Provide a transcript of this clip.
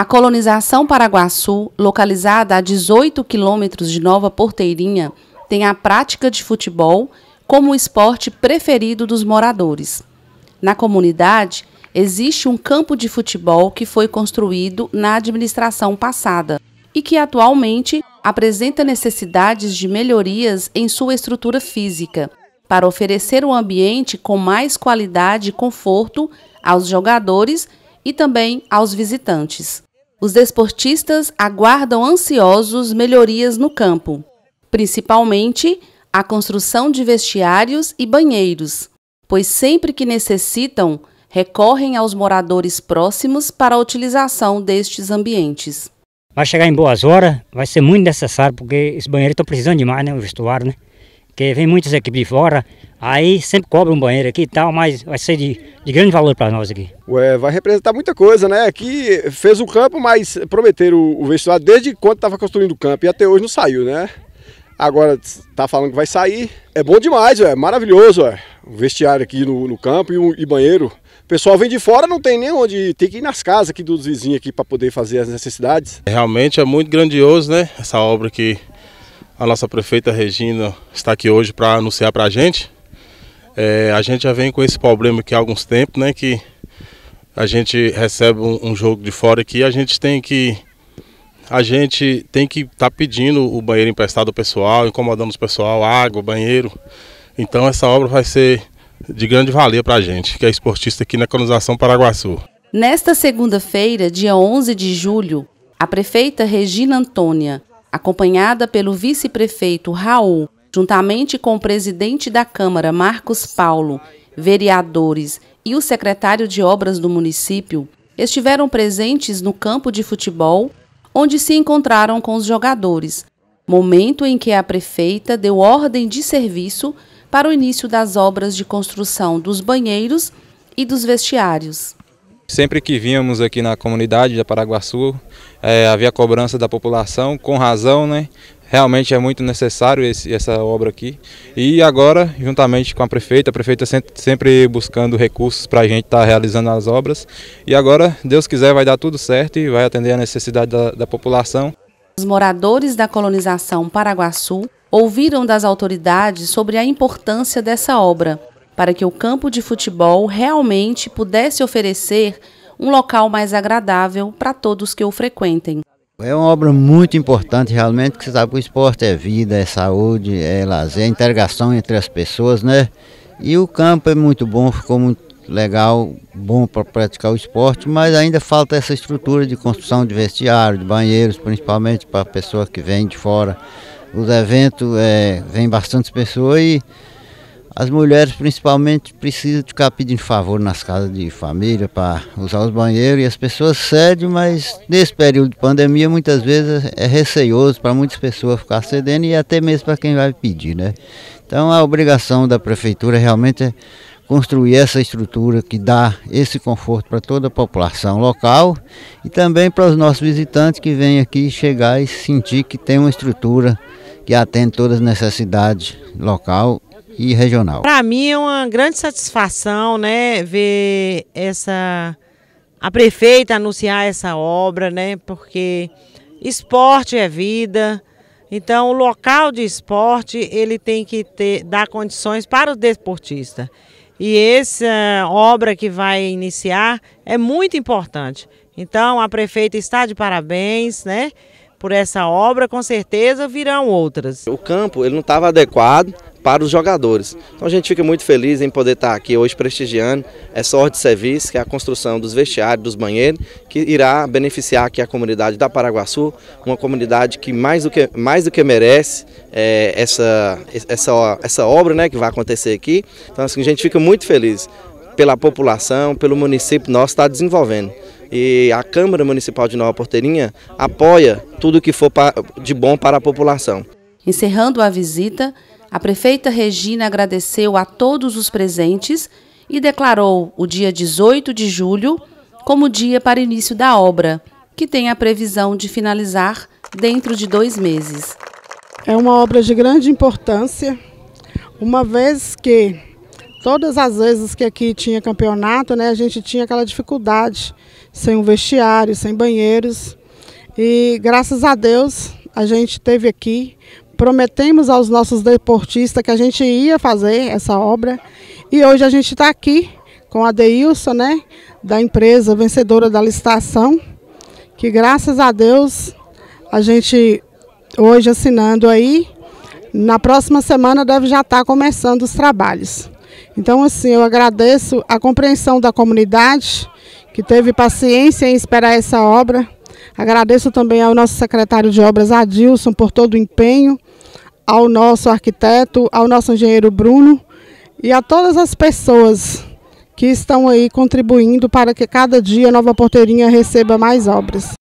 A colonização Paraguaçu, localizada a 18 quilômetros de Nova Porteirinha, tem a prática de futebol como o esporte preferido dos moradores. Na comunidade, existe um campo de futebol que foi construído na administração passada e que atualmente apresenta necessidades de melhorias em sua estrutura física, para oferecer um ambiente com mais qualidade e conforto aos jogadores e também aos visitantes. Os desportistas aguardam ansiosos melhorias no campo, principalmente a construção de vestiários e banheiros, pois sempre que necessitam, recorrem aos moradores próximos para a utilização destes ambientes. Vai chegar em boas horas, vai ser muito necessário, porque esse banheiro está precisando demais, né? O vestuário, né? porque vem muitas equipes de fora, aí sempre cobra um banheiro aqui e tal, mas vai ser de, de grande valor para nós aqui. Ué, vai representar muita coisa, né? Aqui fez o campo, mas prometeram o, vestuário desde quando estava construindo o campo e até hoje não saiu, né? Agora tá falando que vai sair. É bom demais, é maravilhoso, ué. O vestiário aqui no, no campo e, um, e banheiro. O pessoal vem de fora, não tem nem onde ir. Tem que ir nas casas aqui dos vizinhos aqui para poder fazer as necessidades. Realmente é muito grandioso, né? Essa obra aqui a nossa prefeita Regina está aqui hoje para anunciar para a gente. É, a gente já vem com esse problema aqui há alguns tempos, né? Que a gente recebe um, um jogo de fora aqui, a gente tem que a gente tem que estar tá pedindo o banheiro emprestado ao pessoal, incomodando o pessoal, água, banheiro. Então essa obra vai ser de grande valia para a gente, que é esportista aqui na colonização Paraguaçu. Nesta segunda-feira, dia 11 de julho, a prefeita Regina Antônia acompanhada pelo vice-prefeito Raul, juntamente com o presidente da Câmara, Marcos Paulo, vereadores e o secretário de Obras do município, estiveram presentes no campo de futebol, onde se encontraram com os jogadores, momento em que a prefeita deu ordem de serviço para o início das obras de construção dos banheiros e dos vestiários. Sempre que vínhamos aqui na comunidade da Paraguaçu, é, havia cobrança da população, com razão, né? Realmente é muito necessário esse, essa obra aqui. E agora, juntamente com a prefeita, a prefeita sempre buscando recursos para a gente estar tá realizando as obras. E agora, Deus quiser, vai dar tudo certo e vai atender a necessidade da, da população. Os moradores da colonização Paraguaçu ouviram das autoridades sobre a importância dessa obra para que o campo de futebol realmente pudesse oferecer um local mais agradável para todos que o frequentem. É uma obra muito importante realmente, porque você sabe que o esporte é vida, é saúde, é lazer, é integração entre as pessoas, né? E o campo é muito bom, ficou muito legal, bom para praticar o esporte, mas ainda falta essa estrutura de construção de vestiário, de banheiros, principalmente para a pessoa que vem de fora. Os eventos, é, vem pessoas e as mulheres, principalmente, precisam ficar pedindo favor nas casas de família para usar os banheiros e as pessoas cedem, mas nesse período de pandemia, muitas vezes é receioso para muitas pessoas ficar cedendo e até mesmo para quem vai pedir, né? Então, a obrigação da prefeitura realmente é construir essa estrutura que dá esse conforto para toda a população local e também para os nossos visitantes que vêm aqui chegar e sentir que tem uma estrutura que atende todas as necessidades local e regional. Para mim é uma grande satisfação, né, ver essa a prefeita anunciar essa obra, né, porque esporte é vida. Então, o local de esporte ele tem que ter, dar condições para o desportista. E essa obra que vai iniciar é muito importante. Então, a prefeita está de parabéns, né? Por essa obra, com certeza virão outras. O campo ele não estava adequado, para os jogadores. Então a gente fica muito feliz em poder estar aqui hoje prestigiando essa ordem de serviço, que é a construção dos vestiários, dos banheiros, que irá beneficiar aqui a comunidade da Paraguaçu, uma comunidade que mais do que, mais do que merece é, essa, essa, essa obra né, que vai acontecer aqui. Então assim, a gente fica muito feliz pela população, pelo município nosso estar desenvolvendo e a Câmara Municipal de Nova Porteirinha apoia tudo que for de bom para a população. Encerrando a visita, a prefeita Regina agradeceu a todos os presentes e declarou o dia 18 de julho como dia para início da obra, que tem a previsão de finalizar dentro de dois meses. É uma obra de grande importância, uma vez que todas as vezes que aqui tinha campeonato, né, a gente tinha aquela dificuldade, sem um vestiário, sem banheiros. E graças a Deus a gente teve aqui Prometemos aos nossos deportistas que a gente ia fazer essa obra e hoje a gente está aqui com a Deilson, né, da empresa vencedora da licitação, que graças a Deus a gente hoje assinando aí, na próxima semana deve já estar tá começando os trabalhos. Então, assim, eu agradeço a compreensão da comunidade que teve paciência em esperar essa obra. Agradeço também ao nosso secretário de obras, Adilson, por todo o empenho ao nosso arquiteto, ao nosso engenheiro Bruno e a todas as pessoas que estão aí contribuindo para que cada dia Nova Porteirinha receba mais obras.